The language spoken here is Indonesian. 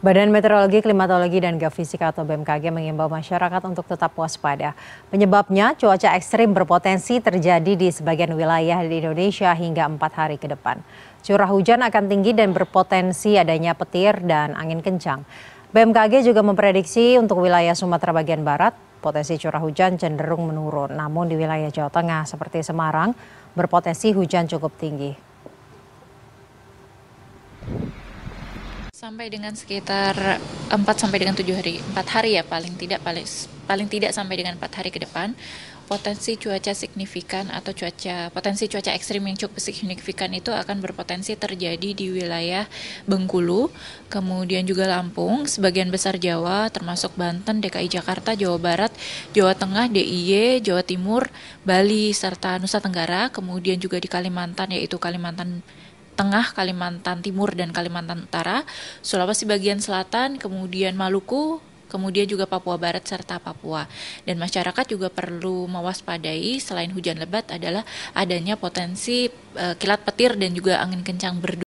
Badan Meteorologi, Klimatologi, dan Geofisika atau BMKG mengimbau masyarakat untuk tetap waspada. Penyebabnya, cuaca ekstrim berpotensi terjadi di sebagian wilayah di Indonesia hingga empat hari ke depan. Curah hujan akan tinggi dan berpotensi adanya petir dan angin kencang. BMKG juga memprediksi untuk wilayah Sumatera bagian barat, potensi curah hujan cenderung menurun. Namun di wilayah Jawa Tengah seperti Semarang, berpotensi hujan cukup tinggi. Sampai dengan sekitar 4 sampai dengan 7 hari. 4 hari ya paling tidak paling paling tidak sampai dengan 4 hari ke depan potensi cuaca signifikan atau cuaca potensi cuaca ekstrim yang cukup signifikan itu akan berpotensi terjadi di wilayah Bengkulu, kemudian juga Lampung, sebagian besar Jawa termasuk Banten, DKI Jakarta, Jawa Barat, Jawa Tengah, DIY, Jawa Timur, Bali serta Nusa Tenggara, kemudian juga di Kalimantan yaitu Kalimantan Tengah, Kalimantan Timur dan Kalimantan Utara, Sulawesi bagian selatan, kemudian Maluku, kemudian juga Papua Barat serta Papua. Dan masyarakat juga perlu mewaspadai selain hujan lebat adalah adanya potensi e, kilat petir dan juga angin kencang berdua.